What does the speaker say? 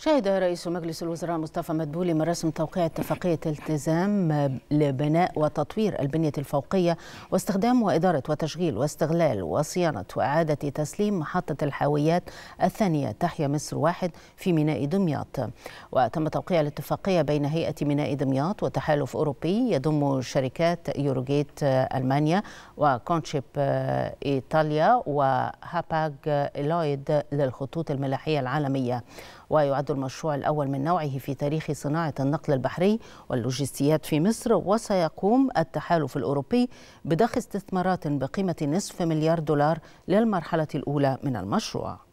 شهد رئيس مجلس الوزراء مصطفى مدبولي من رسم توقيع اتفاقية التزام لبناء وتطوير البنية الفوقية واستخدام وإدارة وتشغيل واستغلال وصيانة وإعادة تسليم محطة الحاويات الثانية تحيا مصر واحد في ميناء دمياط وتم توقيع الاتفاقية بين هيئة ميناء دمياط وتحالف أوروبي يضم شركات يوروجيت ألمانيا وكونشيب إيطاليا وهاباج لويد للخطوط الملاحية العالمية ويعد يعد المشروع الأول من نوعه في تاريخ صناعة النقل البحري واللوجستيات في مصر وسيقوم التحالف الأوروبي بضخ استثمارات بقيمة نصف مليار دولار للمرحلة الأولى من المشروع